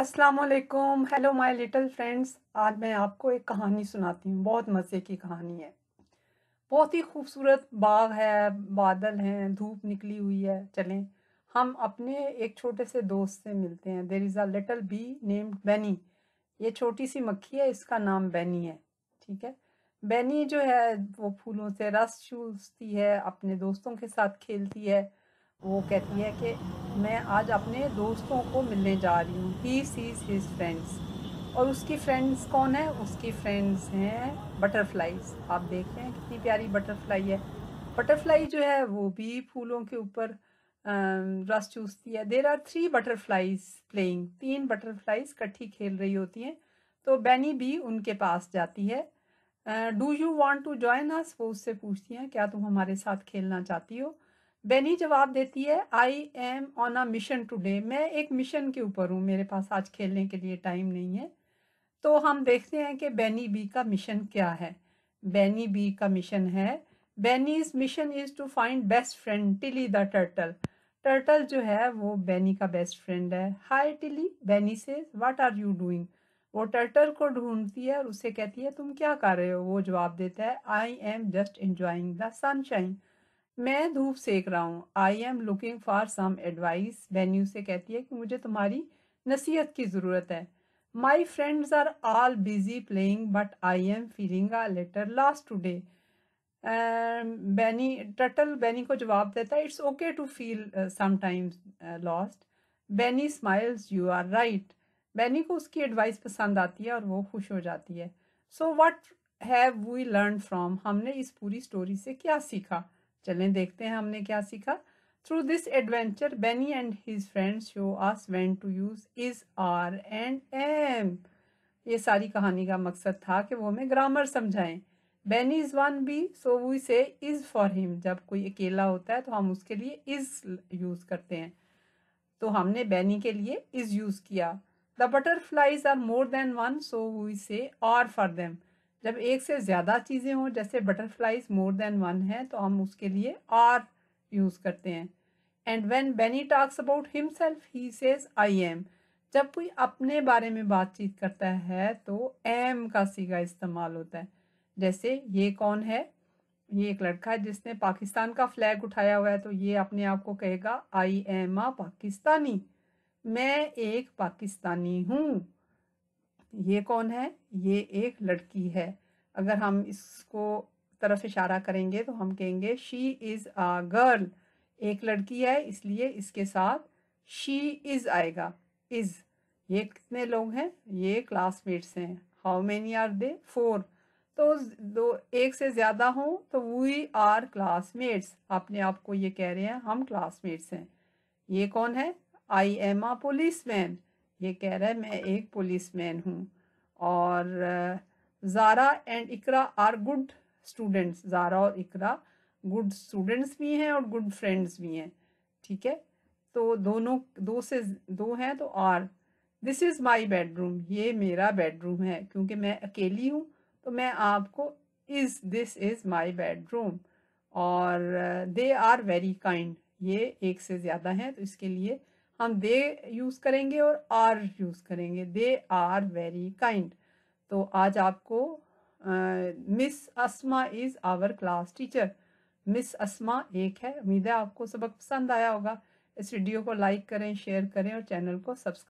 अस्सलाम वालेकुम hello my little friends आज मैं आपको एक कहानी सुनाती हूँ बहुत मज़े की कहानी है बहुत ही खूबसूरत बाग है बादल हैं धूप निकली हुई है चलें हम अपने एक छोटे से दोस्त से मिलते हैं there is a little bee named Benny ये छोटी सी मक्खी है इसका नाम बैनी है ठीक है बैनी जो है वो फूलों से रस चूसती है अपने दोस्तों के साथ खेलती है वो कहती है कि मैं आज अपने दोस्तों को मिलने जा रही हूँ ही सीज हिज फ्रेंड्स और उसकी फ्रेंड्स कौन है उसकी फ्रेंड्स हैं बटरफ्लाइज आप देख रहे हैं कितनी प्यारी बटरफ्लाई है बटरफ्लाई जो है वो भी फूलों के ऊपर रस चूसती है there are three butterflies playing तीन बटरफ्लाइज इकट्ठी खेल रही होती हैं तो बैनी भी उनके पास जाती है do you want to join us वो उससे पूछती हैं क्या तुम हमारे साथ खेलना चाहती हो बेनी जवाब देती है I am on a mission today मैं एक मिशन के ऊपर हूँ मेरे पास आज खेलने के लिए टाइम नहीं है तो हम देखते हैं कि बेनी बी का मिशन क्या है बेनी बी का मिशन है इस mission is to find best friend Tilly the turtle turtle जो है वो बेनी का बेस्ट फ्रेंड है हाय टिली बेनी से व्हाट आर यू डूइंग वो टर्टल को ढूंढती है और उसे कहती है तुम क्या कर रहे हो वो जवाब देता है I am just enjoying the sunshine मैं धूप सेक रहा हूँ I am looking for some advice Benny से कहती है कि मुझे तुम्हारी नसीहत की ज़रूरत है my friends are all busy playing but I am feeling a little lost today Benny turtle Benny को जवाब देता है it's okay to feel sometimes lost Benny smiles you are right Benny को उसकी एडवाइस पसंद आती है और वो खुश हो जाती है so what have we learn from हमने इस पूरी स्टोरी से क्या सीखा चलें देखते हैं हमने क्या सीखा through this adventure Benny and his friends show us when to use is are and am ये सारी कहानी का मकसद था कि वो हमें ग्रामर समझाएं Benny is one bee so we say is for him जब कोई अकेला होता है तो हम उसके लिए इज यूज करते हैं तो हमने बैनी के लिए इज यूज किया the butterflies are more than one so we say are for them जब एक से ज़्यादा चीज़ें हों जैसे बटरफ्लाइज मोर देन वन है तो हम उसके लिए आर यूज़ करते हैं and when Benny talks about himself he says I am जब कोई अपने बारे में बातचीत करता है तो एम का सीगा इस्तेमाल होता है जैसे ये कौन है ये एक लड़का है जिसने पाकिस्तान का फ्लैग उठाया हुआ है तो ये अपने आप को कहेगा आई एम आ पाकिस्तानी मैं एक पाकिस्तानी हूँ ये कौन है ये एक लड़की है अगर हम इसको तरफ इशारा करेंगे तो हम कहेंगे शी इज़ अ गर्ल एक लड़की है इसलिए इसके साथ शी इज़ आएगा इज़ ये कितने लोग हैं ये क्लासमेट्स हैं how many are they four तो दो एक से ज़्यादा हों तो वी आर क्लासमेट्स अपने आप को ये कह रहे हैं हम क्लासमेट्स हैं ये कौन है I am a policeman ये कह रहा है मैं एक पुलिसमैन हूँ और Zara and Iqra are good students Zara और इकरा गुड स्टूडेंट्स भी हैं और गुड फ्रेंड्स भी हैं ठीक है तो दोनों दो से दो हैं तो are this is my bedroom ये मेरा बेडरूम है क्योंकि मैं अकेली हूँ तो मैं आपको is this is my bedroom और दे आर वेरी काइंड ये एक से ज़्यादा हैं तो इसके लिए हम दे यूज़ करेंगे और आर यूज़ करेंगे दे आर वेरी काइंड तो आज आपको Miss Asma is our class teacher Miss Asma एक है उम्मीद है आपको सबक पसंद आया होगा इस वीडियो को लाइक करें शेयर करें और चैनल को सब्सक्राइब